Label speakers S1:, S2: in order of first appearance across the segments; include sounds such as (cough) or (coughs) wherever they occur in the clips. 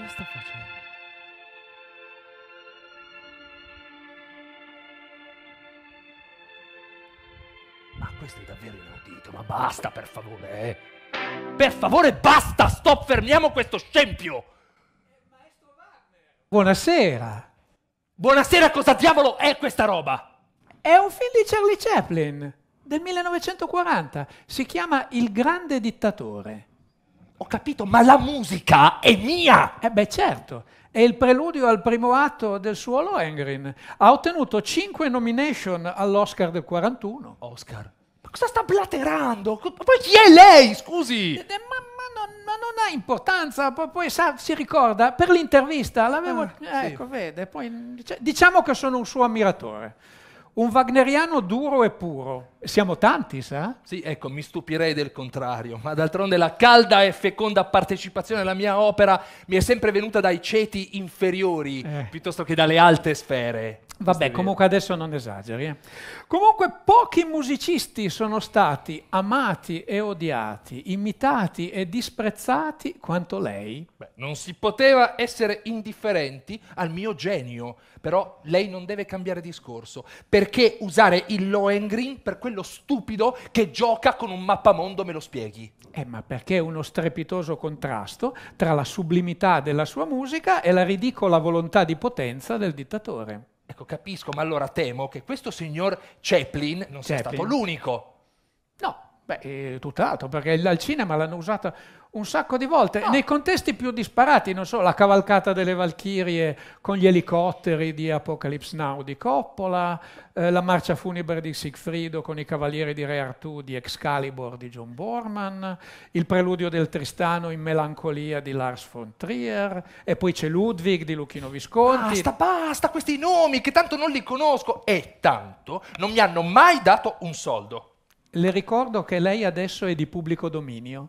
S1: Cosa sta facendo? Ma questo è davvero inaudito, ma basta per favore, eh! Per favore basta, stop, fermiamo questo scempio!
S2: Buonasera. Buonasera, cosa diavolo è questa roba? È un film di Charlie Chaplin del 1940, si chiama Il grande dittatore. Ho capito, ma la musica è mia! Eh beh, certo. È il preludio al primo atto del suo Lohengrin. Ha ottenuto cinque nomination all'Oscar del 41. Oscar. Ma cosa sta blaterando? Poi chi è lei, scusi? Eh, eh, ma, ma, non, ma, non, ha importanza, poi, sa, si ricorda, per l'intervista l'avevo... Ah, eh, ecco, sì. vede, poi, cioè, diciamo che sono un suo ammiratore. Un wagneriano duro e puro. Siamo tanti, sa? Sì, ecco, mi stupirei del contrario, ma d'altronde la
S1: calda e feconda partecipazione alla mia opera mi è sempre venuta dai ceti inferiori
S2: eh. piuttosto che dalle alte sfere. Vabbè, comunque adesso non esageri. Eh. Comunque pochi musicisti sono stati amati e odiati, imitati e disprezzati quanto lei. Beh, non si poteva essere indifferenti
S1: al mio genio, però lei non deve cambiare discorso. Perché usare il
S2: Lohengrin per quello stupido che gioca con un mappamondo, me lo spieghi? Eh, ma perché è uno strepitoso contrasto tra la sublimità della sua musica e la ridicola volontà di potenza del dittatore. Ecco, capisco, ma allora temo che questo signor Chaplin non sia stato l'unico. No, Beh, eh, tutt'altro, perché il, il cinema l'hanno usata un sacco di volte, no. nei contesti più disparati, non so, la cavalcata delle Valchirie con gli elicotteri di Apocalypse Now di Coppola, eh, la marcia funebre di Siegfriedo con i cavalieri di Re Artù di Excalibur di John Borman, il preludio del Tristano in Melancolia di Lars von Trier, e poi c'è Ludwig di Luchino Visconti. Basta, basta, questi nomi che tanto non li conosco e tanto non mi hanno mai dato un soldo. Le ricordo che lei adesso è di pubblico dominio.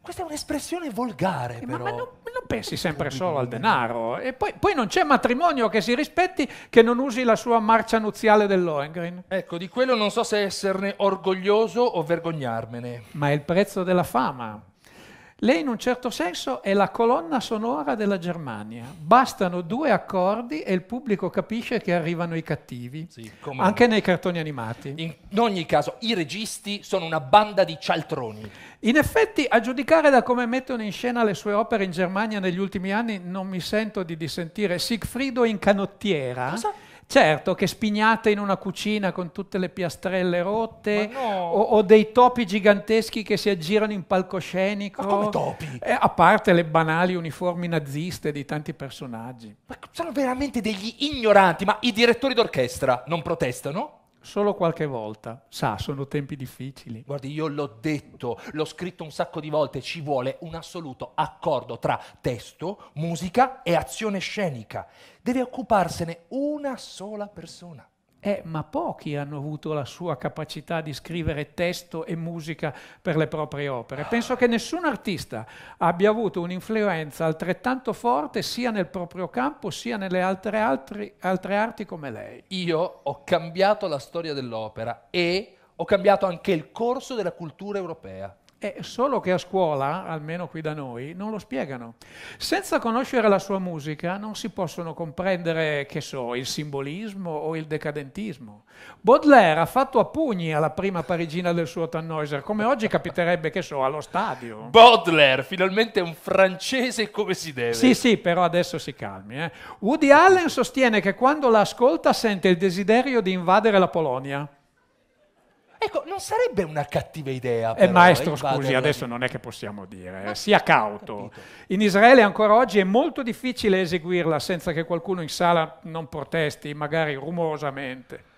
S2: Questa è un'espressione volgare, eh, però. Ma, ma non, non, pensi sempre solo al denaro. E poi, poi, non c'è matrimonio che si rispetti che non usi la sua marcia nuziale dell'Oengrin. Ecco, di quello non so se esserne orgoglioso o vergognarmene. Ma è il prezzo della fama. Lei in un certo senso è la colonna sonora della Germania. Bastano due accordi e il pubblico capisce che arrivano i cattivi, sì, anche nei cartoni animati. In ogni caso, i registi sono una banda di cialtroni. In effetti, a giudicare da come mettono in scena le sue opere in Germania negli ultimi anni, non mi sento di dissentire. Siegfriedo in canottiera. Cosa? Certo, che spignate in una cucina con tutte le piastrelle rotte no. o, o, dei topi giganteschi che si aggirano in palcoscenico. Ma come topi? Eh, a parte le banali uniformi naziste di tanti personaggi. Ma
S1: sono veramente degli ignoranti, ma i direttori d'orchestra non protestano? Solo qualche volta. Sa, sono tempi difficili. Guardi, io l'ho detto, l'ho scritto un sacco di volte, ci vuole un assoluto accordo tra testo, musica e azione scenica. Deve occuparsene una sola persona.
S2: Eh, ma pochi hanno avuto la sua capacità di scrivere testo e musica per le proprie opere. Penso che nessun artista abbia avuto un'influenza altrettanto forte sia nel proprio campo sia nelle altre, altri, altre arti come lei. Io
S1: ho cambiato la storia dell'opera
S2: e ho cambiato anche il corso della cultura europea. È solo che a scuola, almeno qui da noi, non lo spiegano. Senza conoscere la sua musica non si possono comprendere, che so, il simbolismo o il decadentismo. Baudelaire ha fatto a pugni alla prima parigina del suo Tannhäuser, come oggi capiterebbe, che so, allo stadio. Baudelaire, finalmente un francese come si deve. Sì, sì, però adesso si calmi. Eh. Woody Allen sostiene che quando l'ascolta sente il desiderio di invadere la Polonia. Ecco, non sarebbe una cattiva idea. Eh, però, eh, maestro, scusi, adesso non è che possiamo dire, no, eh, sia cauto. Capito. In Israele ancora oggi è molto difficile eseguirla senza che qualcuno in sala non protesti, magari rumorosamente.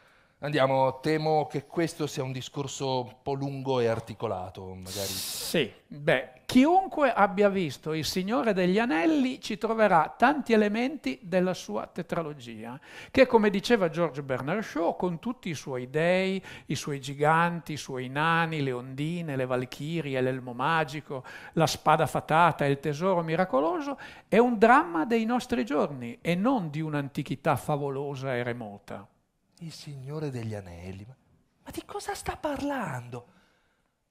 S2: Andiamo, temo che
S1: questo sia un discorso un po' lungo e articolato, magari. Sì, beh,
S2: chiunque abbia visto Il Signore degli Anelli ci troverà tanti elementi della sua tetralogia, che come diceva George Bernard Shaw, con tutti i suoi dei, i suoi giganti, i suoi nani, le ondine, le valchirie, l'elmo magico, la spada fatata e il tesoro miracoloso, è un dramma dei nostri giorni e non di un'antichità favolosa e remota il Signore degli Anelli. Ma, ma
S1: di cosa sta parlando?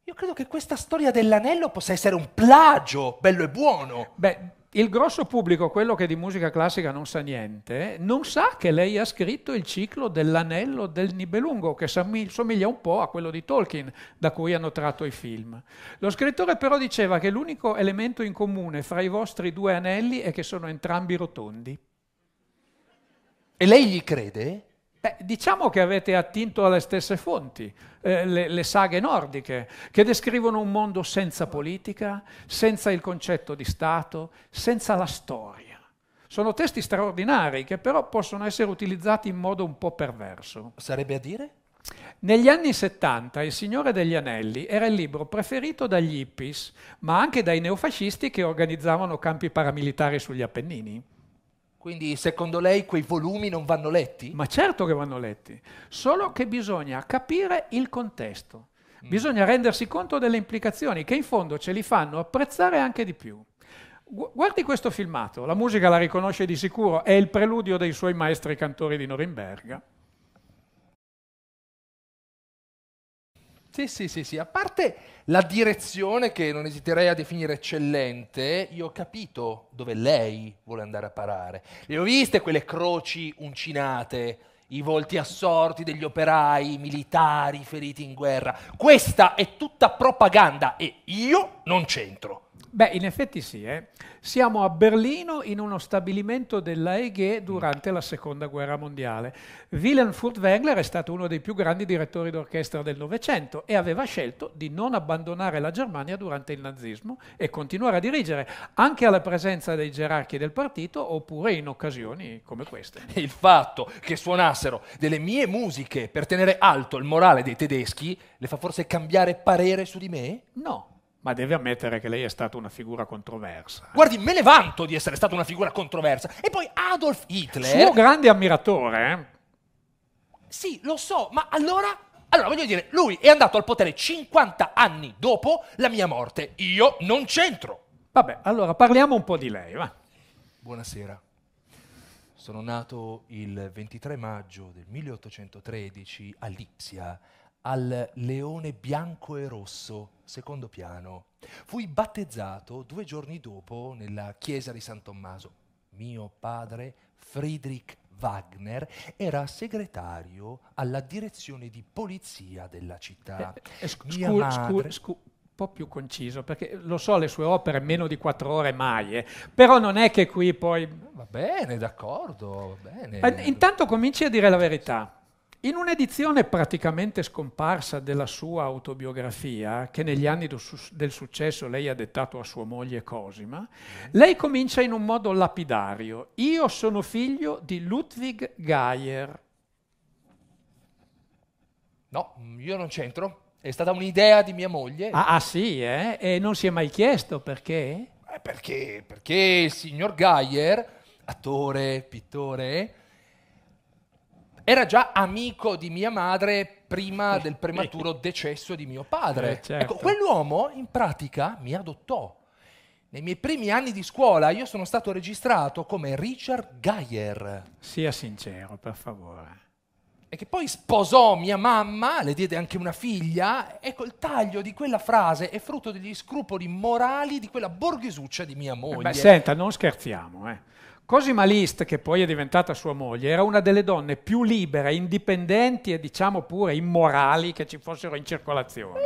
S1: Io credo che questa storia
S2: dell'anello possa essere un plagio, bello e buono. Beh, il grosso pubblico, quello che di musica classica non sa niente, non sa che lei ha scritto il ciclo dell'anello del Nibelungo, che somiglia un po' a quello di Tolkien, da cui hanno tratto i film. Lo scrittore però diceva che l'unico elemento in comune fra i vostri due anelli è che sono entrambi rotondi. E lei gli crede? Beh, diciamo che avete attinto alle stesse fonti, eh, le, le, saghe nordiche, che descrivono un mondo senza politica, senza il concetto di Stato, senza la storia. Sono testi straordinari che però possono essere utilizzati in modo un po' perverso. Sarebbe a dire? Negli anni 70 Il Signore degli Anelli era il libro preferito dagli hippies, ma anche dai neofascisti che organizzavano campi paramilitari sugli Appennini. Quindi secondo lei quei volumi non vanno letti? Ma certo che vanno letti, solo che bisogna capire il contesto, mm. bisogna rendersi conto delle implicazioni che in fondo ce li fanno apprezzare anche di più. Guardi questo filmato, la musica la riconosce di sicuro, è il preludio dei suoi maestri cantori di Norimberga.
S1: Sì, sì, sì, sì, a parte la direzione che non esiterei a definire eccellente, io ho capito dove lei vuole andare a parare. Le ho viste quelle croci uncinate, i volti assorti degli operai, militari
S2: feriti in guerra. Questa è tutta propaganda e io non c'entro. Beh, in effetti sì. Eh. Siamo a Berlino in uno stabilimento della EG durante la Seconda Guerra Mondiale. Wilhelm Furtwängler è stato uno dei più grandi direttori d'orchestra del Novecento e aveva scelto di non abbandonare la Germania durante il nazismo e continuare a dirigere, anche alla presenza dei gerarchi del partito oppure in occasioni come queste. (laughs) Il fatto che suonassero delle mie musiche per tenere alto il morale dei
S1: tedeschi le fa forse cambiare parere su di me?
S2: No, ma deve ammettere che lei è stata una figura controversa. Guardi, me ne vanto di essere stata una figura controversa. E poi Adolf Hitler... Suo grande ammiratore. Eh?
S1: Sì, lo so, ma allora... Allora, voglio dire, lui è andato al potere 50 anni dopo la mia morte. Io non c'entro.
S2: Vabbè, allora parliamo un po' di lei,
S1: va. Buonasera. Sono nato il 23 maggio del 1813 a Lipsia, al leone bianco e rosso, secondo piano. Fui battezzato due giorni dopo nella chiesa di San Tommaso. Mio padre, Friedrich Wagner, era segretario alla direzione di polizia della città. Eh, eh scu- scu- madre...
S2: scu- un po' più conciso, perché lo so, le sue opere meno di quattro ore mai, eh. però non è che qui poi... Va bene, d'accordo, va bene. Ma intanto cominci a dire la verità. In un'edizione praticamente scomparsa della sua autobiografia, che negli anni del successo lei ha dettato a sua moglie Cosima, mm. lei comincia in un modo lapidario. Io sono figlio di Ludwig Geyer. No,
S1: io non c'entro. È stata un'idea di mia moglie. Ah, ah
S2: sì, eh? E non si è mai chiesto perché? Eh, perché? Perché il signor Geyer, attore, pittore,
S1: era già amico di mia madre prima del prematuro (laughs) decesso di mio padre. Eh, certo. Ecco, quell'uomo in pratica mi adottò. Nei miei primi anni di scuola io sono stato registrato come Richard Geyer. Sia sincero, per favore. E che poi sposò mia mamma, le diede anche una figlia. Ecco, il taglio di quella frase è frutto degli scrupoli morali di quella borghesuccia di mia eh moglie. Ma senta,
S2: non scherziamo, eh. Cosima List, che poi è diventata sua moglie, era una delle donne più libere, indipendenti e diciamo pure immorali che ci fossero in circolazione.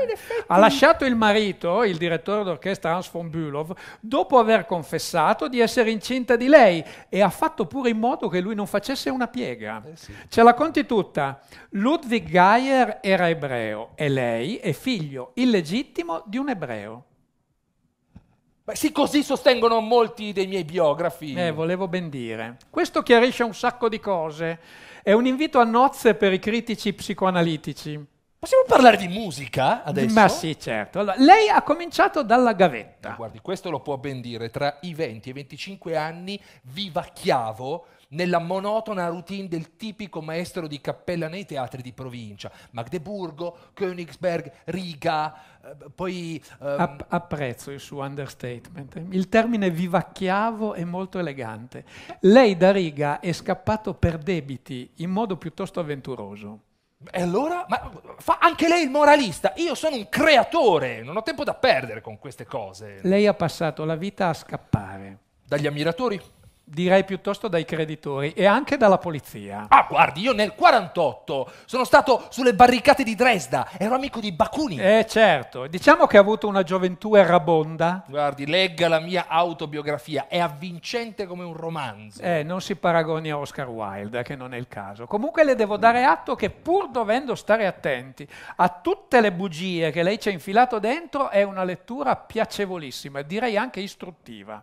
S2: Ha lasciato il marito, il direttore d'orchestra Hans von Bülow, dopo aver confessato di essere incinta di lei e ha fatto pure in modo che lui non facesse una piega. Eh sì. Ce la conti tutta. Ludwig Geyer era ebreo e lei è figlio illegittimo di un ebreo. Beh, sì, così sostengono molti dei miei biografi. Eh, volevo ben dire. Questo chiarisce un sacco di cose. È un invito a nozze per i critici psicoanalitici. Possiamo parlare di musica adesso? Ma sì, certo. Allora, lei ha cominciato dalla gavetta. Guardi,
S1: questo lo può ben dire. Tra i 20 e i 25 anni vivacchiavo nella monotona routine del tipico maestro di cappella nei teatri di provincia. Magdeburgo,
S2: Königsberg, Riga, eh, poi... Ehm... apprezzo il suo understatement. Il termine vivacchiavo è molto elegante. Lei da Riga è scappato per debiti in modo piuttosto avventuroso. E allora? Ma fa anche lei il moralista. Io sono un creatore, non ho tempo da perdere con queste cose. Lei ha
S1: passato la vita a scappare.
S2: Dagli ammiratori? direi piuttosto dai creditori
S1: e anche dalla polizia. Ah, guardi, io nel 48 sono stato sulle barricate di Dresda,
S2: ero amico di Bakunin. Eh certo, diciamo che ha avuto una gioventù errabonda. Guardi, legga la mia autobiografia, è avvincente come un romanzo. Eh, non si paragoni a Oscar Wilde, che non è il caso. Comunque le devo dare atto che pur dovendo stare attenti a tutte le bugie che lei ci ha infilato dentro, è una lettura piacevolissima, direi anche istruttiva.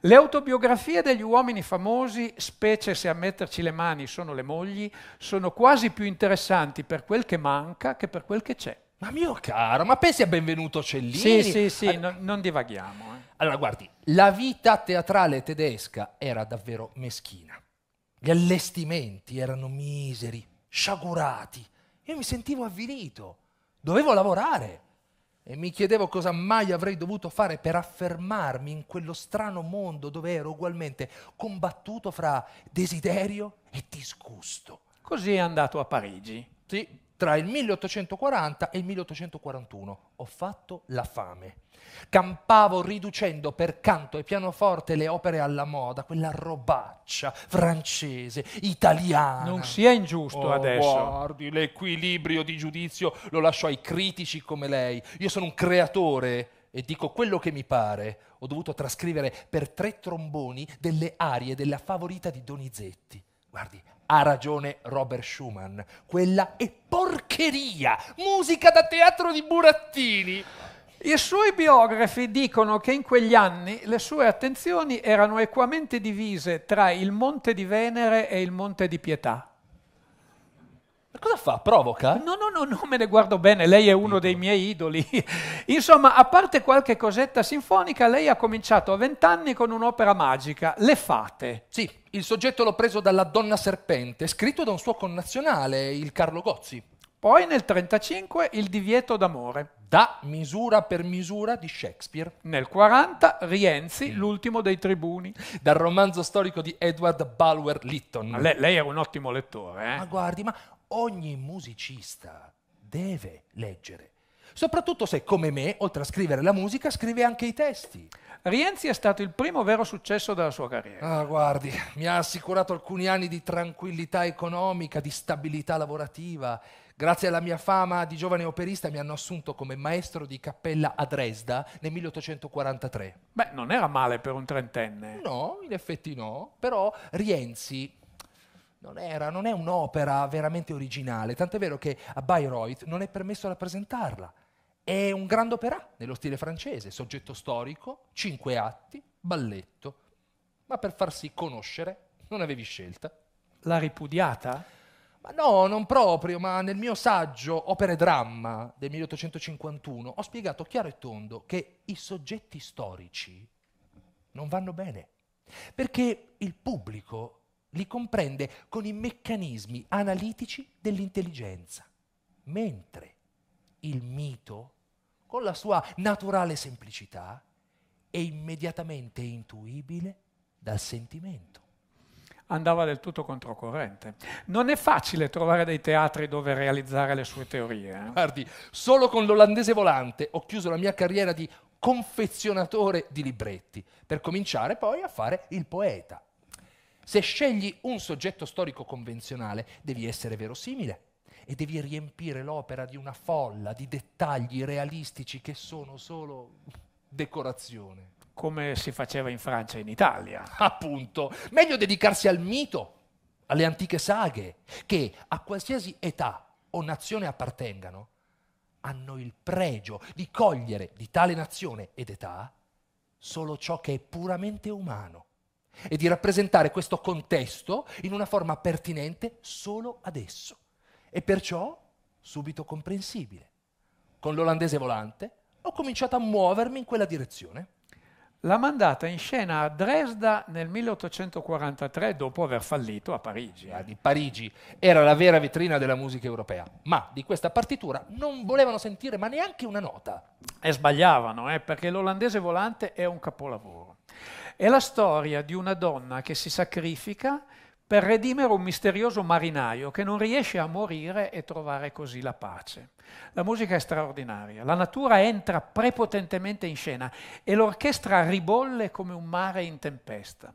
S2: Le autobiografie degli uomini uomini famosi, specie se a metterci le mani sono le mogli, sono quasi più interessanti per quel che manca che per quel che c'è. Ma mio caro, ma pensi a Benvenuto Cellini? Sì, sì, sì, allora, no, non divaghiamo. Eh. Allora, guardi,
S1: la vita teatrale tedesca era davvero meschina. Gli allestimenti erano miseri, sciagurati. Io mi sentivo avvilito, dovevo lavorare e mi chiedevo cosa mai avrei dovuto fare per affermarmi in quello strano mondo dove ero ugualmente combattuto fra desiderio e disgusto.
S2: Così è andato a Parigi. Sì, tra il 1840
S1: e il 1841 ho fatto la fame. Campavo riducendo per canto e pianoforte le opere alla moda, quella robaccia francese,
S2: italiana. Non sia ingiusto oh, adesso.
S1: Guardi, l'equilibrio di giudizio lo lascio ai critici come lei. Io sono un creatore e dico quello che mi pare. Ho dovuto trascrivere per tre tromboni delle arie della favorita di Donizetti. Guardi, ha ragione Robert Schumann, quella è porcheria, musica da teatro di burattini.
S2: I suoi biografi dicono che in quegli anni le sue attenzioni erano equamente divise tra il Monte di Venere e il Monte di Pietà. Ma cosa fa? Provoca? No, no, no, non me ne guardo bene, lei è uno dei miei idoli. (laughs) Insomma, a parte qualche cosetta sinfonica, lei ha cominciato a vent'anni con un'opera magica, Le Fate. Sì. Il soggetto l'ho preso dalla
S1: Donna Serpente, scritto da un suo connazionale, il Carlo Gozzi. Poi nel 1935 Il divieto d'amore. Da misura per misura di Shakespeare. Nel 1940 Rienzi, mm. l'ultimo dei tribuni. Dal romanzo storico di Edward Bulwer Lytton. Ma lei, lei era
S2: un ottimo lettore, eh? Ma
S1: guardi, ma ogni musicista deve leggere soprattutto se, come me, oltre a scrivere la musica, scrive anche i testi.
S2: Rienzi è stato il primo vero successo della sua carriera.
S1: Ah, guardi, mi ha assicurato alcuni anni di tranquillità economica, di stabilità lavorativa. Grazie alla mia fama di giovane operista mi hanno assunto come maestro di cappella a Dresda nel 1843.
S2: Beh, non era male per un trentenne. No, in effetti
S1: no, però Rienzi non, era, non è un'opera veramente originale, tant'è vero che a Bayreuth non è permesso rappresentarla. È un grande opera nello stile francese, soggetto storico, cinque atti, balletto, ma per farsi conoscere non avevi scelta.
S2: L'ha ripudiata?
S1: Ma no, non proprio, ma nel mio saggio Opere e Dramma del 1851 ho spiegato chiaro e tondo che i soggetti storici non vanno bene, perché il pubblico li comprende con i meccanismi analitici dell'intelligenza, mentre il mito con la sua naturale semplicità, è immediatamente intuibile dal sentimento.
S2: Andava del tutto controcorrente. Non è facile trovare dei teatri dove realizzare le sue teorie. Eh? Guardi,
S1: solo con l'olandese volante ho chiuso la mia carriera di confezionatore di libretti, per cominciare poi a fare il poeta. Se scegli un soggetto storico convenzionale, devi essere verosimile e devi riempire l'opera di una folla di dettagli realistici che sono solo decorazione. Come si faceva in Francia e in Italia. (laughs) Appunto, meglio dedicarsi al mito, alle antiche saghe, che a qualsiasi età o nazione appartengano, hanno il pregio di cogliere di tale nazione ed età solo ciò che è puramente umano e di rappresentare questo contesto in una forma pertinente solo ad esso e perciò subito comprensibile.
S2: Con l'olandese volante ho cominciato a muovermi in quella direzione. La mandata in scena a Dresda nel 1843 dopo aver fallito a Parigi. Ah, di Parigi era la vera vetrina della musica europea, ma di questa partitura non
S1: volevano sentire ma neanche una nota.
S2: E sbagliavano, eh, perché l'olandese volante è un capolavoro. È la storia di una donna che si sacrifica per redimere un misterioso marinaio che non riesce a morire e trovare così la pace. La musica è straordinaria, la natura entra prepotentemente in scena e l'orchestra ribolle come un mare in tempesta.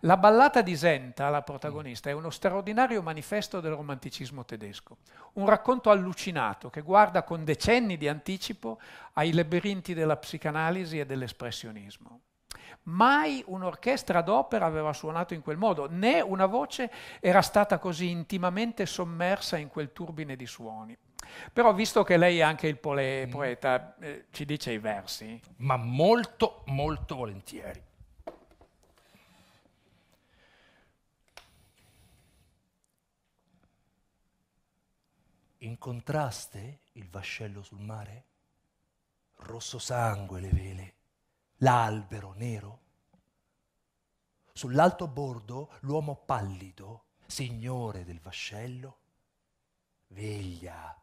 S2: La ballata di Senta, la protagonista, è uno straordinario manifesto del romanticismo tedesco, un racconto allucinato che guarda con decenni di anticipo ai labirinti della psicanalisi e dell'espressionismo. Mai un'orchestra d'opera aveva suonato in quel modo, né una voce era stata così intimamente sommersa in quel turbine di suoni. Però visto che lei è anche il pole- mm. poeta, eh, ci dice i versi. Ma molto, molto volentieri.
S1: Incontraste il vascello sul mare? Rosso sangue le vele l'albero nero. Sull'alto bordo l'uomo pallido, signore del vascello, veglia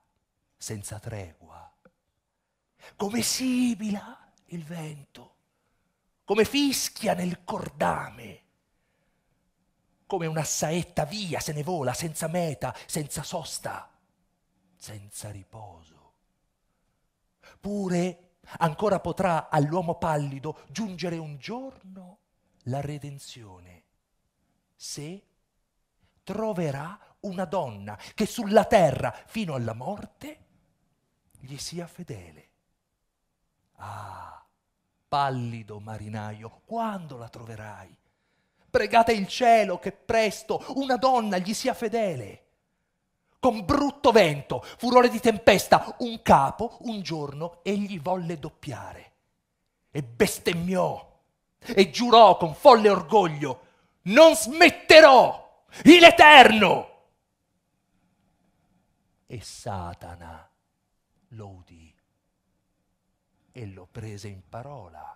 S1: senza tregua. Come sibila il vento, come fischia nel cordame, come una saetta via se ne vola senza meta, senza sosta, senza riposo. Pure Ancora potrà all'uomo pallido giungere un giorno la redenzione, se troverà una donna che sulla terra fino alla morte gli sia fedele. Ah, pallido marinaio, quando la troverai? Pregate il cielo che presto una donna gli sia fedele con brutto vento, furore di tempesta, un capo, un giorno egli volle doppiare e bestemmiò e giurò con folle orgoglio, non smetterò il Eterno. E Satana lo udì e lo prese in parola.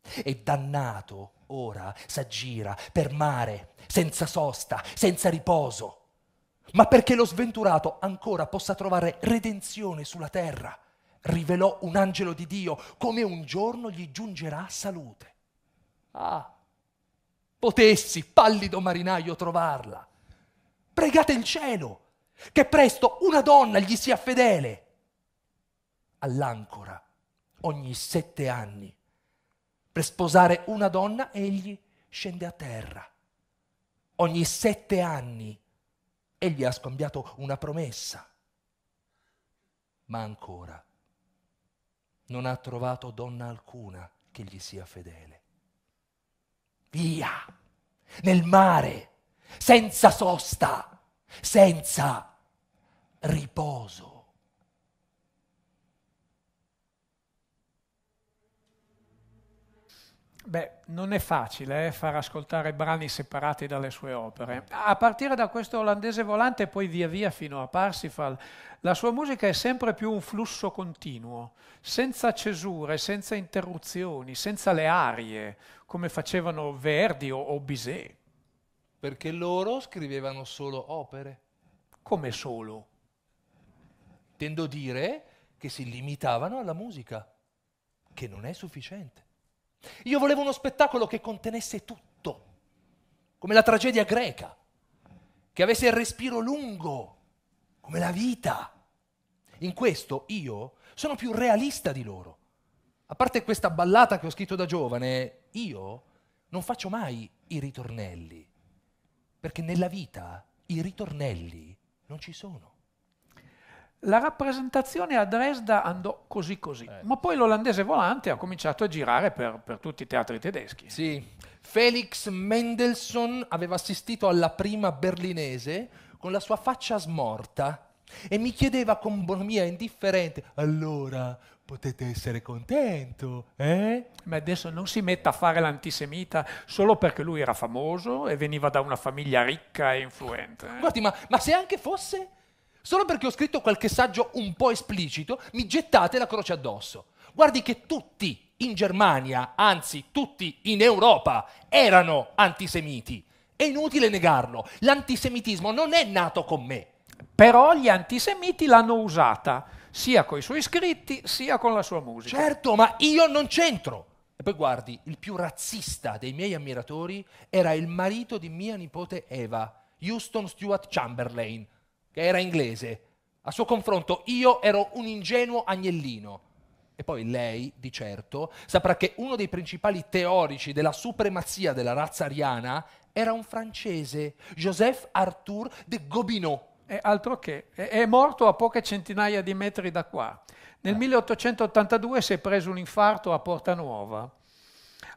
S1: E dannato ora s'aggira per mare, senza sosta, senza riposo ma perché lo sventurato ancora possa trovare redenzione sulla terra. Rivelò un angelo di Dio come un giorno gli giungerà salute. Ah, potessi, pallido marinaio, trovarla. Pregate il cielo, che presto una donna gli sia fedele. All'ancora, ogni sette anni, per sposare una donna egli scende a terra. Ogni sette anni Egli ha scambiato una promessa, ma ancora non ha trovato donna alcuna che gli sia fedele. Via, nel mare, senza sosta, senza riposo.
S2: Beh, non è facile eh, far ascoltare brani separati dalle sue opere. A partire da questo olandese volante e poi via via fino a Parsifal, la sua musica è sempre più un flusso continuo, senza cesure, senza interruzioni, senza le arie, come facevano Verdi o, o Bizet. Perché loro scrivevano solo opere. Come solo? Tendo a dire
S1: che si limitavano alla musica, che non è sufficiente. Io volevo uno spettacolo che contenesse tutto, come la tragedia greca, che avesse il respiro lungo, come la vita. In questo io sono più realista di loro. A parte questa ballata che ho scritto da giovane, io non faccio mai i ritornelli, perché nella vita i ritornelli non ci sono.
S2: La rappresentazione a Dresda andò così così, eh. ma poi l'olandese volante ha cominciato a girare per, per tutti i teatri tedeschi. Sì, Felix Mendelssohn aveva assistito alla prima
S1: berlinese con la sua faccia smorta e mi chiedeva con bonomia indifferente, allora potete essere contento,
S2: eh? Ma adesso non si metta a fare l'antisemita solo perché lui era famoso e veniva da una famiglia ricca e influente. Eh? Guardi, ma, ma se anche fosse Solo perché ho scritto qualche saggio un po' esplicito,
S1: mi gettate la croce addosso. Guardi che tutti in Germania, anzi tutti in Europa, erano antisemiti. È inutile negarlo, l'antisemitismo non è nato con me. Però gli antisemiti l'hanno usata, sia con i suoi scritti, sia con la sua musica. Certo, ma io non c'entro. E poi guardi, il più razzista dei miei ammiratori era il marito di mia nipote Eva, Houston Stuart Chamberlain, che era inglese. A suo confronto io ero un ingenuo agnellino. E poi lei, di certo, saprà che uno dei principali teorici della supremazia della razza ariana era un francese, Joseph
S2: Arthur de Gobineau. E altro che, è morto a poche centinaia di metri da qua. Nel eh. 1882 si è preso un infarto a Porta Nuova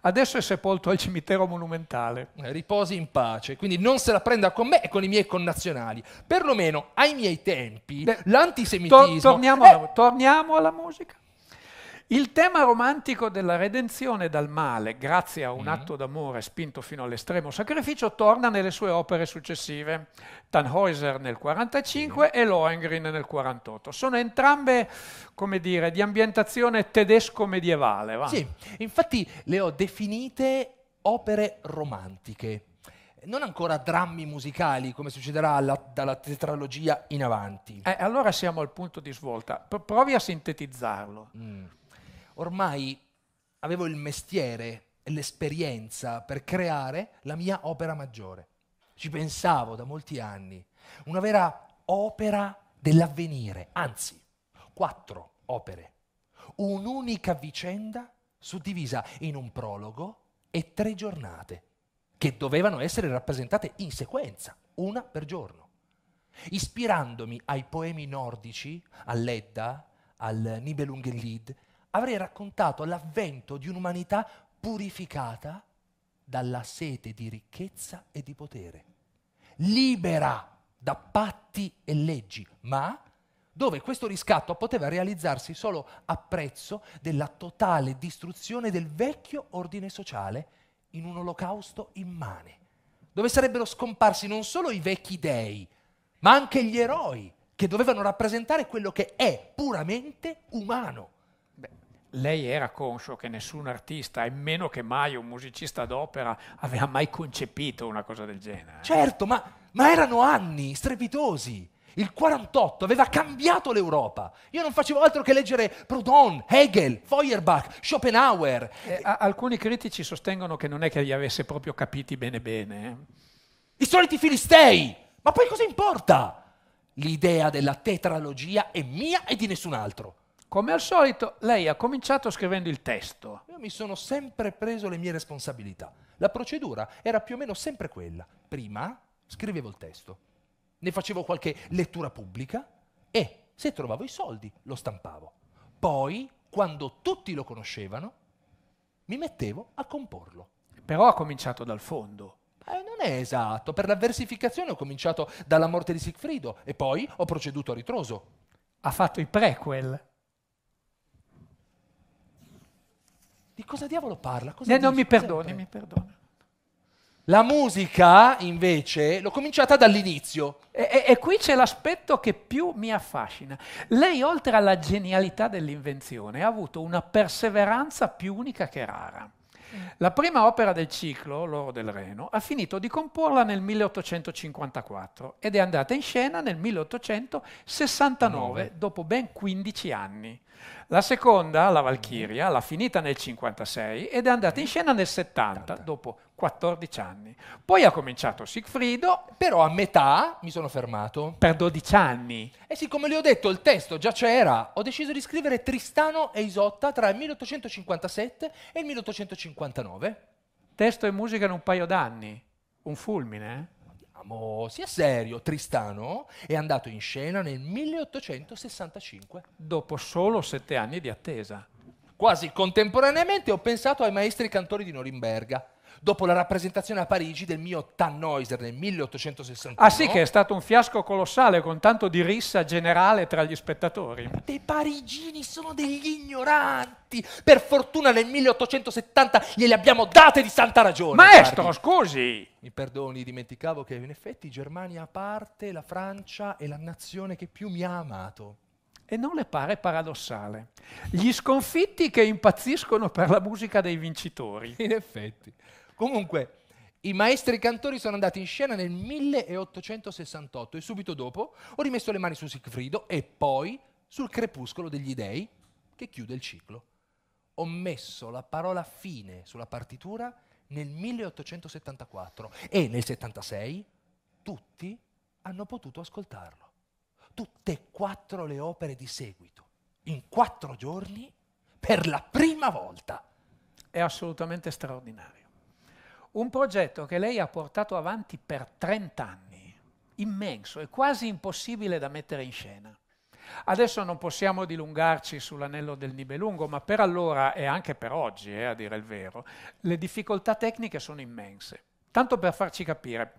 S2: Adesso è sepolto al cimitero monumentale. Eh, riposi in pace, quindi non se la prenda con me e con
S1: i miei connazionali. Perlomeno ai miei tempi Beh, l'antisemitismo... To- torniamo,
S2: eh, alla, torniamo alla musica. Il tema romantico della redenzione dal male, grazie a un mm. atto d'amore spinto fino all'estremo sacrificio, torna nelle sue opere successive, Tannhäuser nel 1945 mm. e Lohengrin nel 1948. Sono entrambe, come dire, di ambientazione tedesco-medievale. Va? Sì, infatti le ho
S1: definite opere romantiche non ancora drammi musicali, come succederà alla, dalla tetralogia in avanti. Eh, allora siamo al punto di svolta. provi a sintetizzarlo. Mm ormai avevo il mestiere e l'esperienza per creare la mia opera maggiore. Ci pensavo da molti anni, una vera opera dell'avvenire, anzi, quattro opere, un'unica vicenda suddivisa in un prologo e tre giornate, che dovevano essere rappresentate in sequenza, una per giorno. Ispirandomi ai poemi nordici, all'Edda, al Nibelungenlied avrei raccontato l'avvento di un'umanità purificata dalla sete di ricchezza e di potere, libera da patti e leggi, ma dove questo riscatto poteva realizzarsi solo a prezzo della totale distruzione del vecchio ordine sociale in un olocausto immane, dove sarebbero scomparsi non solo i vecchi dei, ma anche gli eroi che dovevano rappresentare quello che è puramente umano
S2: lei era conscio che nessun artista, e meno che mai un musicista d'opera, aveva mai concepito una cosa del genere.
S1: Certo, ma, ma erano anni strepitosi. Il 48 aveva cambiato l'Europa. Io non facevo altro che leggere Proudhon, Hegel, Feuerbach, Schopenhauer.
S2: Eh, a- alcuni critici sostengono che non è che li avesse proprio capiti bene bene. Eh. I soliti filistei! Ma poi cosa importa? L'idea della tetralogia è mia e di nessun altro.
S1: Come al solito, lei ha cominciato scrivendo il testo. Io mi sono sempre preso le mie responsabilità. La procedura era più o meno sempre quella. Prima scrivevo il testo, ne facevo qualche lettura pubblica e, se trovavo i soldi, lo stampavo. Poi, quando tutti lo conoscevano, mi mettevo a comporlo. Però ha cominciato dal fondo. Eh, non è esatto, per la versificazione ho cominciato dalla morte di Siegfriedo e poi ho proceduto a ritroso. Ha fatto i prequel.
S2: Di cosa diavolo
S1: parla? Cosa eh, non mi
S2: perdoni, mi perdona.
S1: La musica, invece, l'ho cominciata
S2: dall'inizio. E, e, e qui c'è l'aspetto che più mi affascina. Lei, oltre alla genialità dell'invenzione, ha avuto una perseveranza più unica che rara. La prima opera del ciclo, L'oro del Reno, ha finito di comporla nel 1854 ed è andata in scena nel 1869, dopo ben 15 anni. La seconda, la Valchiria, l'ha finita nel 56 ed è andata in scena nel 70, dopo 14 anni. Poi ha cominciato Sigfrido. Però a
S1: metà mi sono fermato. Per 12 anni. E siccome le ho detto il testo già c'era, ho deciso di scrivere Tristano e Isotta tra il 1857 e il 1859. Testo e musica in un paio d'anni. Un fulmine, eh? Vediamo, sia serio, Tristano è andato in scena nel 1865. Dopo solo sette anni di attesa. Quasi contemporaneamente ho pensato ai maestri cantori di Norimberga, dopo la rappresentazione a Parigi del mio Tannhäuser nel 1861. Ah sì, che è
S2: stato un fiasco colossale con tanto di rissa generale tra gli spettatori.
S1: I parigini sono degli ignoranti. Per fortuna nel 1870 gliele abbiamo date di santa ragione. Maestro, Cardi. scusi. Mi perdoni, dimenticavo che in effetti Germania a parte, la Francia è la nazione che più mi ha amato
S2: e non le pare paradossale. Gli sconfitti che impazziscono per la musica dei vincitori. In
S1: effetti. Comunque, i maestri cantori sono andati in scena nel 1868 e subito dopo ho rimesso le mani su Siegfriedo e poi sul crepuscolo degli dei che chiude il ciclo. Ho messo la parola fine sulla partitura nel 1874 e nel 76 tutti hanno potuto ascoltarlo tutte e quattro le opere di seguito,
S2: in quattro giorni, per la prima volta. È assolutamente straordinario. Un progetto che lei ha portato avanti per 30 anni, immenso e quasi impossibile da mettere in scena. Adesso non possiamo dilungarci sull'anello del Nibelungo, ma per allora e anche per oggi, eh, a dire il vero, le difficoltà tecniche sono immense. Tanto per farci capire,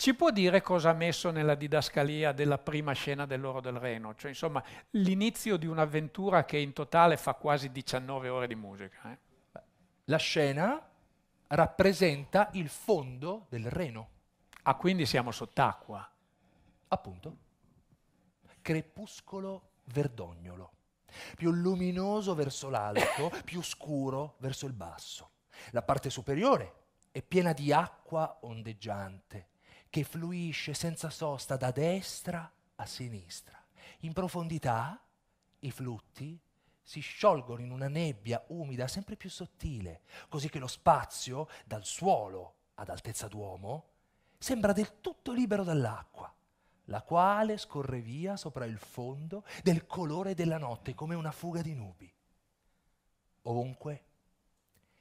S2: ci può dire cosa ha messo nella didascalia della prima scena dell'Oro del Reno? Cioè, insomma, l'inizio di un'avventura che in totale fa quasi 19 ore di musica. Eh? La scena
S1: rappresenta il fondo del Reno.
S2: Ah, quindi siamo sott'acqua. Appunto.
S1: Crepuscolo
S2: verdognolo.
S1: Più luminoso verso l'alto, (coughs) più scuro verso il basso. La parte superiore è piena di acqua ondeggiante, che fluisce senza sosta da destra a sinistra. In profondità i flutti si sciolgono in una nebbia umida sempre più sottile, così che lo spazio dal suolo ad altezza d'uomo sembra del tutto libero dall'acqua, la quale scorre via sopra il fondo del colore della notte come una fuga di nubi. Ovunque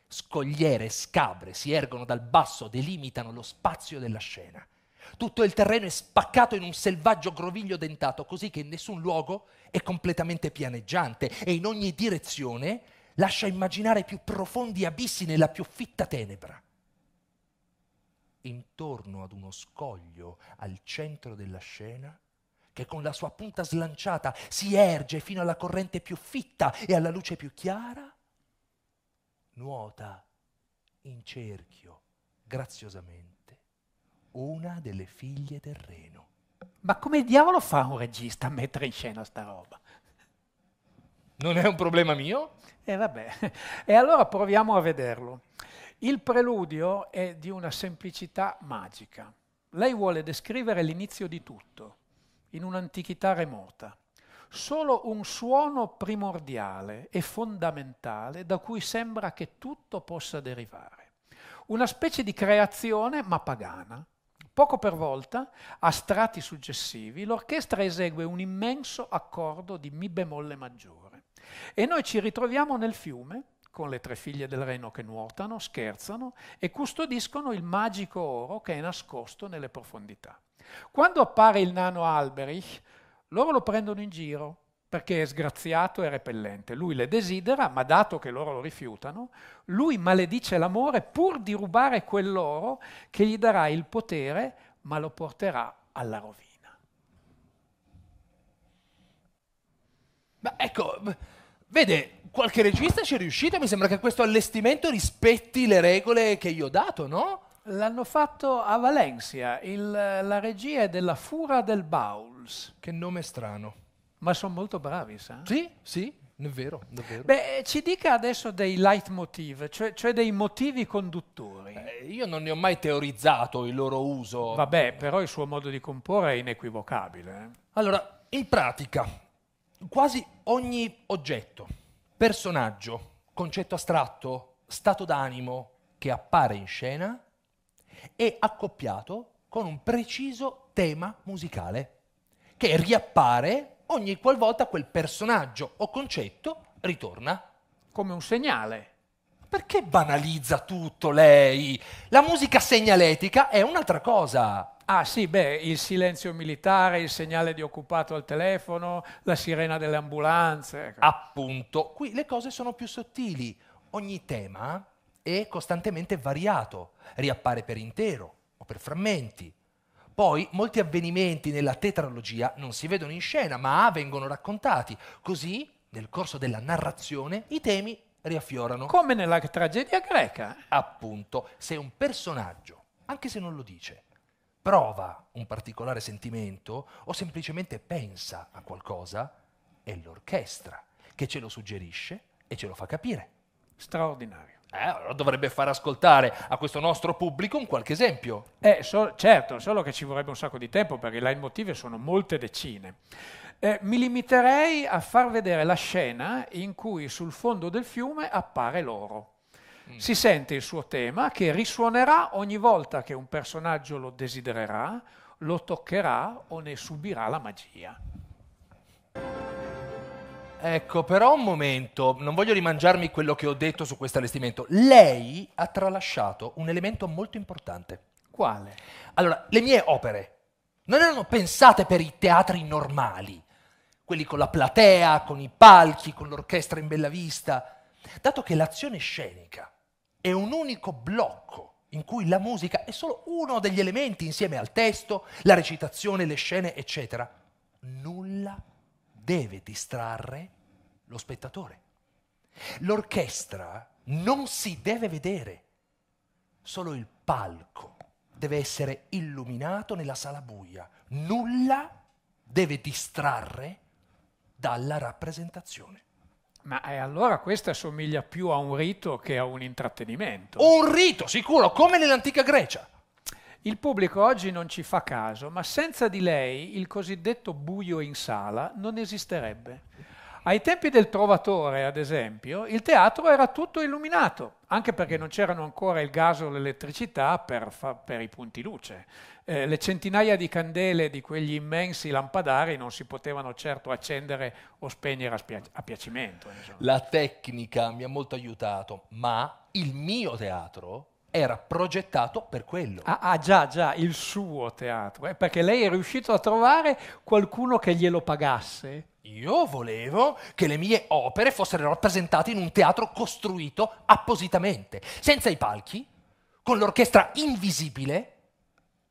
S1: scogliere e scabre si ergono dal basso, delimitano lo spazio della scena tutto il terreno è spaccato in un selvaggio groviglio dentato, così che in nessun luogo è completamente pianeggiante e in ogni direzione lascia immaginare più profondi abissi nella più fitta tenebra. Intorno ad uno scoglio al centro della scena, che con la sua punta slanciata si erge fino alla corrente più fitta e alla luce più chiara, nuota in cerchio graziosamente una delle figlie del Reno.
S2: Ma come diavolo fa un regista a mettere in scena sta roba? Non è un problema mio? E eh, vabbè, e allora proviamo a vederlo. Il preludio è di una semplicità magica. Lei vuole descrivere l'inizio di tutto, in un'antichità remota. Solo un suono primordiale e fondamentale da cui sembra che tutto possa derivare. Una specie di creazione, ma pagana, Poco per volta, a strati successivi, l'orchestra esegue un immenso accordo di Mi bemolle maggiore. E noi ci ritroviamo nel fiume, con le tre figlie del Reno che nuotano, scherzano e custodiscono il magico oro che è nascosto nelle profondità. Quando appare il nano Alberich, loro lo prendono in giro, perché è sgraziato e repellente. Lui le desidera, ma dato che loro lo rifiutano, lui maledice l'amore pur di rubare quell'oro che gli darà il potere, ma lo porterà alla rovina. Ma ecco,
S1: vede, qualche regista ci è riuscito, mi sembra che questo allestimento rispetti le regole che io ho dato, no? L'hanno fatto a Valencia, il, la regia è
S2: della Fura del Bowls. Che nome strano. Ma sono molto bravi, sa? Sì,
S1: sì, è vero, è Beh,
S2: eh, ci dica adesso dei leitmotiv, cioè, cioè dei motivi conduttori.
S1: Eh, io non ne ho mai teorizzato il loro uso. Vabbè, però il suo modo di comporre è inequivocabile. Eh. Allora, in pratica, quasi ogni oggetto, personaggio, concetto astratto, stato d'animo che appare in scena è accoppiato con un preciso tema musicale che riappare ogni qualvolta quel personaggio o concetto ritorna. Come un segnale. Perché banalizza tutto lei? La musica segnaletica è un'altra cosa.
S2: Ah sì, beh, il silenzio militare, il segnale di occupato al telefono, la sirena delle ambulanze. Appunto, qui le cose sono più sottili. Ogni tema è costantemente
S1: variato, riappare per intero o per frammenti. Poi molti avvenimenti nella tetralogia non si vedono in scena, ma vengono raccontati. Così, nel corso della narrazione, i temi riaffiorano. Come nella tragedia greca. Appunto, se un personaggio, anche se non lo dice, prova un particolare sentimento o semplicemente pensa a qualcosa, è l'orchestra che ce lo suggerisce e ce lo fa capire. Straordinario. Eh, allora dovrebbe far ascoltare
S2: a questo nostro pubblico un qualche esempio. Eh, so, certo, solo che ci vorrebbe un sacco di tempo perché i leitmotiv sono molte decine. Eh, mi limiterei a far vedere la scena in cui sul fondo del fiume appare l'oro. Mm. Si sente il suo tema che risuonerà ogni volta che un personaggio lo desidererà, lo toccherà o ne subirà la magia. Ecco,
S1: però un momento, non voglio rimangiarmi quello che ho detto su questo allestimento.
S2: Lei ha
S1: tralasciato un elemento molto importante. Quale? Allora, le mie opere non erano pensate per i teatri normali, quelli con la platea, con i palchi, con l'orchestra in bella vista, dato che l'azione scenica è un unico blocco in cui la musica è solo uno degli elementi insieme al testo, la recitazione, le scene, eccetera. Nulla deve distrarre lo spettatore. L'orchestra non si deve vedere, solo il palco deve essere illuminato nella sala buia. Nulla deve distrarre dalla rappresentazione.
S2: Ma eh, allora questo assomiglia più a un rito che a un intrattenimento. Un rito, sicuro, come nell'antica Grecia. Il pubblico oggi non ci fa caso, ma senza di lei il cosiddetto buio in sala non esisterebbe. Ai tempi del Trovatore, ad esempio, il teatro era tutto illuminato, anche perché non c'erano ancora il gas o l'elettricità per, per, i punti luce. Eh, le centinaia di candele di quegli immensi lampadari non si potevano certo accendere o spegnere a, a piacimento. Insomma. La tecnica mi ha molto aiutato, ma il mio teatro era
S1: progettato per quello. Ah, ah, già, già, il suo teatro, eh, perché lei è riuscito a trovare qualcuno che glielo pagasse. Io volevo che le mie opere fossero rappresentate in un teatro costruito appositamente, senza i palchi, con l'orchestra invisibile,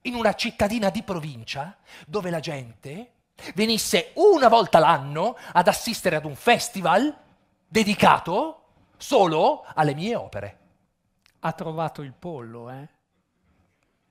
S1: in una cittadina di provincia, dove la gente venisse una volta l'anno ad assistere ad un festival
S2: dedicato solo
S1: alle mie opere
S2: ha trovato il pollo, eh?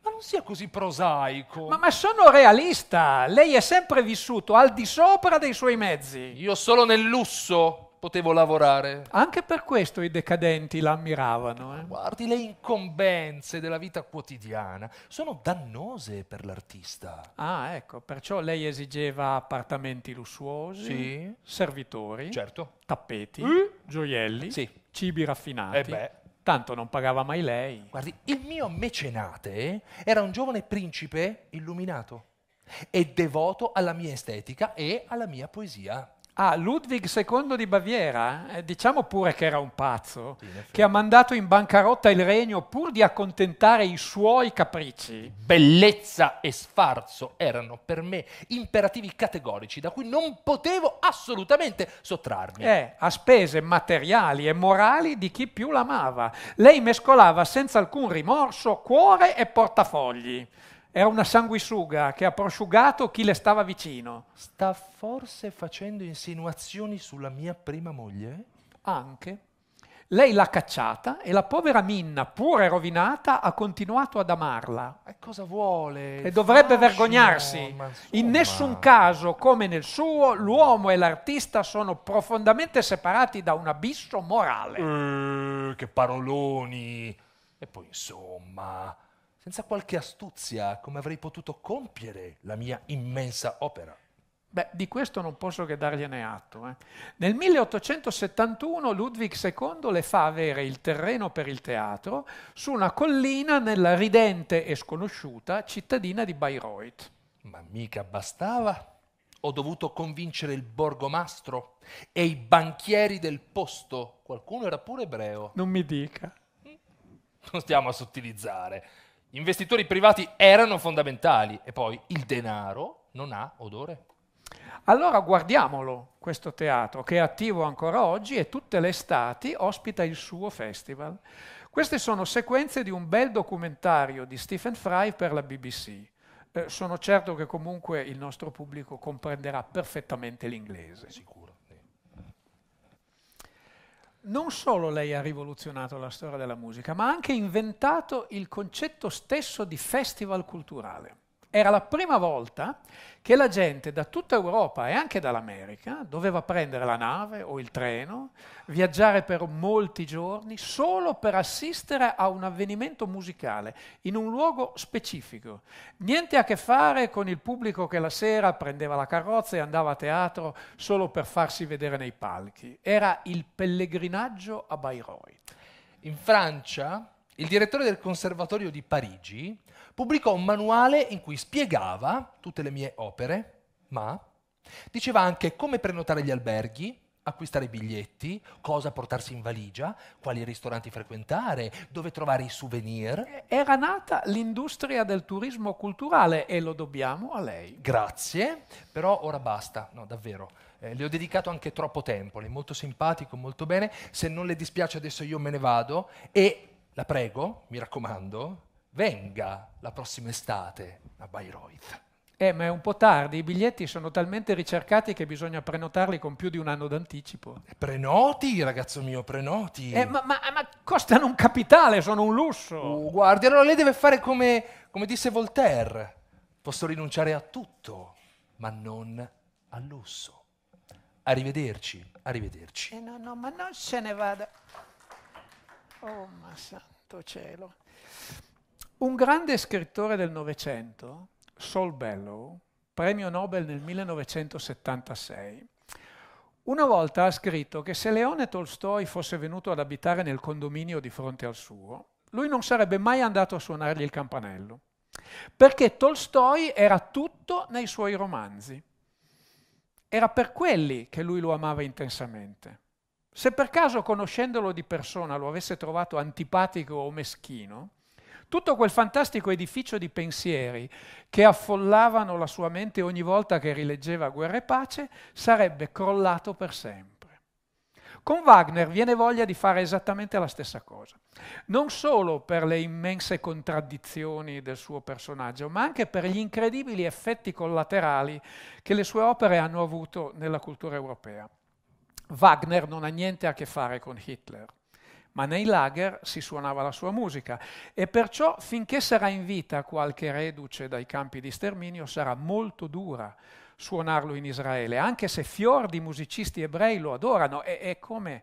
S2: Ma non sia così prosaico. Ma, ma sono realista, lei è sempre vissuto al di sopra dei suoi mezzi. Io solo nel lusso potevo lavorare. Anche per questo i decadenti la ammiravano. Eh? Guardi, le incombenze della vita quotidiana
S1: sono dannose per l'artista.
S2: Ah, ecco, perciò lei esigeva appartamenti lussuosi, sì. servitori, certo. tappeti, mm? gioielli, sì. cibi raffinati. Eh tanto non pagava mai lei. Guardi,
S1: il mio mecenate era un giovane principe illuminato
S2: e devoto alla mia estetica e alla mia poesia. Ah, Ludwig II di Baviera, eh, diciamo pure che era un pazzo, che ha mandato in bancarotta il regno pur di accontentare i suoi capricci. Bellezza e sfarzo erano per me imperativi categorici da cui non potevo assolutamente sottrarmi. Eh, a spese materiali e morali di chi più l'amava. Lei mescolava senza alcun rimorso cuore e portafogli. Era una sanguisuga che ha prosciugato chi le stava vicino.
S1: Sta forse facendo insinuazioni sulla mia prima
S2: moglie? Anche. Lei l'ha cacciata e la povera Minna, pure rovinata, ha continuato ad amarla. E
S1: cosa vuole? E dovrebbe Fascino, vergognarsi.
S2: In nessun caso, come nel suo, l'uomo e l'artista sono profondamente separati da un abisso morale. Eh, che paroloni! E
S1: poi insomma senza qualche astuzia, come avrei potuto compiere la mia
S2: immensa opera? Beh, di questo non posso che dargliene atto. Eh. Nel 1871 Ludwig II le fa avere il terreno per il teatro su una collina nella ridente e sconosciuta cittadina di Bayreuth.
S1: Ma mica bastava. Ho dovuto convincere il borgomastro e i banchieri del posto. Qualcuno era pure ebreo.
S2: Non mi dica.
S1: Non stiamo a sottilizzare. Gli investitori privati erano fondamentali e poi il denaro
S2: non ha odore. Allora guardiamolo questo teatro che è attivo ancora oggi e tutte le estati ospita il suo festival. Queste sono sequenze di un bel documentario di Stephen Fry per la BBC. Eh, sono certo che comunque il nostro pubblico comprenderà perfettamente l'inglese. Sicuro non solo lei ha rivoluzionato la storia della musica, ma ha anche inventato il concetto stesso di festival culturale. Era la prima volta che la gente da tutta Europa e anche dall'America doveva prendere la nave o il treno, viaggiare per molti giorni solo per assistere a un avvenimento musicale in un luogo specifico. Niente a che fare con il pubblico che la sera prendeva la carrozza e andava a teatro solo per farsi vedere nei palchi. Era il pellegrinaggio a Bayreuth. In Francia, il direttore
S1: del Conservatorio di Parigi pubblicò un manuale in cui spiegava tutte le mie opere, ma diceva anche come prenotare gli alberghi, acquistare i biglietti, cosa portarsi in valigia, quali ristoranti frequentare, dove trovare i souvenir. Era nata l'industria del turismo culturale e lo dobbiamo a lei. Grazie, però ora basta, no davvero. Eh, le ho dedicato anche troppo tempo, lei è molto simpatico, molto bene. Se non le dispiace adesso io me ne vado e la prego, mi
S2: raccomando, venga la prossima estate
S1: a Bayreuth.
S2: Eh, ma è un po' tardi, i biglietti sono talmente ricercati che bisogna prenotarli con più di un anno d'anticipo. Eh, prenoti, ragazzo mio, prenoti. Eh, ma, ma, ma costano un capitale, sono un lusso.
S1: Oh, guardi, allora lei deve fare come, come disse Voltaire. Posso rinunciare a tutto, ma non al lusso. Arrivederci, arrivederci.
S2: Eh no, no, ma non se ne vada. Oh, ma santo cielo. Un grande scrittore del Novecento, Saul Bellow, premio Nobel nel 1976, una volta ha scritto che se Leone Tolstoi fosse venuto ad abitare nel condominio di fronte al suo, lui non sarebbe mai andato a suonargli il campanello, perché Tolstoi era tutto nei suoi romanzi. Era per quelli che lui lo amava intensamente. Se per caso conoscendolo di persona lo avesse trovato antipatico o meschino, tutto quel fantastico edificio di pensieri che affollavano la sua mente ogni volta che rileggeva Guerra e Pace sarebbe crollato per sempre. Con Wagner viene voglia di fare esattamente la stessa cosa, non solo per le immense contraddizioni del suo personaggio, ma anche per gli incredibili effetti collaterali che le sue opere hanno avuto nella cultura europea. Wagner non ha niente a che fare con Hitler ma nei lager si suonava la sua musica e perciò finché sarà in vita qualche reduce dai campi di sterminio sarà molto dura suonarlo in Israele, anche se fior di musicisti ebrei lo adorano e, e come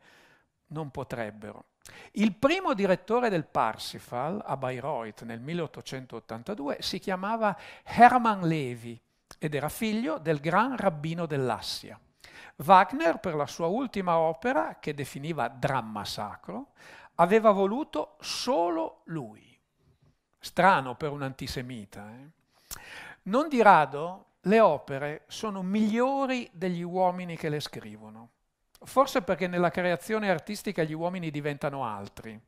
S2: non potrebbero. Il primo direttore del Parsifal a Bayreuth nel 1882 si chiamava Hermann Levi ed era figlio del gran rabbino dell'Assia. Wagner, per la sua ultima opera, che definiva dramma sacro, aveva voluto solo lui. Strano per un antisemita. Eh? Non di rado le opere sono migliori degli uomini che le scrivono. Forse perché nella creazione artistica gli uomini diventano altri,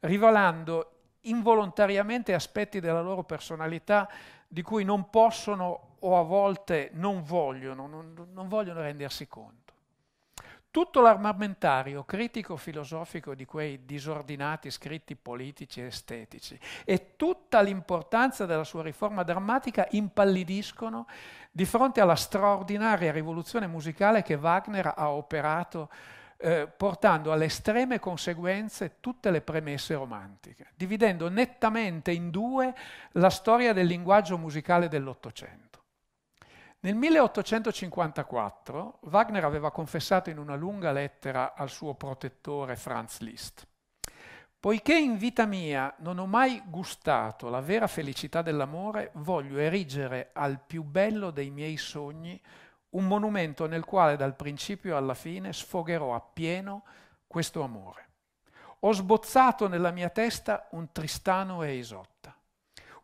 S2: rivelando involontariamente aspetti della loro personalità di cui non possono o a volte non vogliono, non, non vogliono rendersi conto. Tutto l'armamentario critico-filosofico di quei disordinati scritti politici e estetici e tutta l'importanza della sua riforma drammatica impallidiscono di fronte alla straordinaria rivoluzione musicale che Wagner ha operato eh, portando alle estreme conseguenze tutte le premesse romantiche, dividendo nettamente in due la storia del linguaggio musicale dell'Ottocento. Nel 1854 Wagner aveva confessato in una lunga lettera al suo protettore Franz Liszt. Poiché in vita mia non ho mai gustato la vera felicità dell'amore, voglio erigere al più bello dei miei sogni un monumento nel quale dal principio alla fine sfogherò appieno questo amore. Ho sbozzato nella mia testa un Tristano e Isotta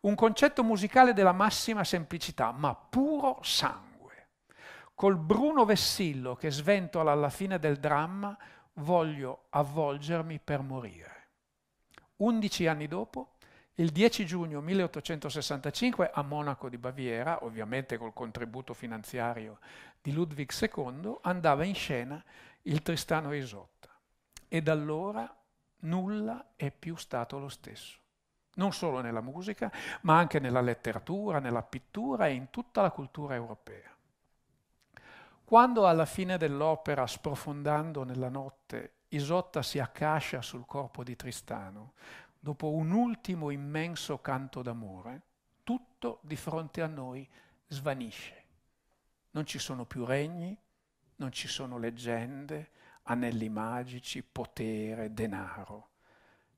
S2: un concetto musicale della massima semplicità, ma puro sangue. Col bruno vessillo che sventola alla fine del dramma, voglio avvolgermi per morire. Undici anni dopo, il 10 giugno 1865 a Monaco di Baviera, ovviamente col contributo finanziario di Ludwig II, andava in scena il Tristano Isotta. E da allora nulla è più stato lo stesso non solo nella musica, ma anche nella letteratura, nella pittura e in tutta la cultura europea. Quando alla fine dell'opera, sprofondando nella notte, Isotta si accascia sul corpo di Tristano, dopo un ultimo immenso canto d'amore, tutto di fronte a noi svanisce. Non ci sono più regni, non ci sono leggende, anelli magici, potere, denaro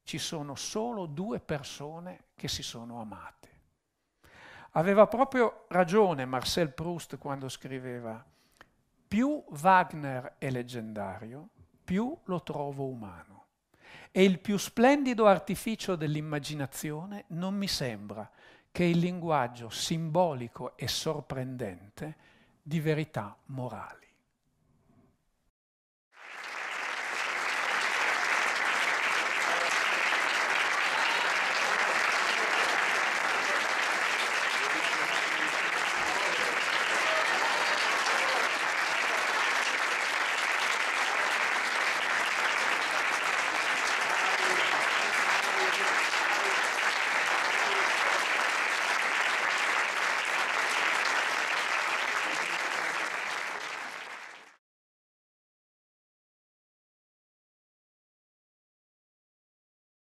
S2: ci sono solo due persone che si sono amate. Aveva proprio ragione Marcel Proust quando scriveva più Wagner è leggendario, più lo trovo umano. E il più splendido artificio dell'immaginazione non mi sembra che il linguaggio simbolico e sorprendente di verità morale.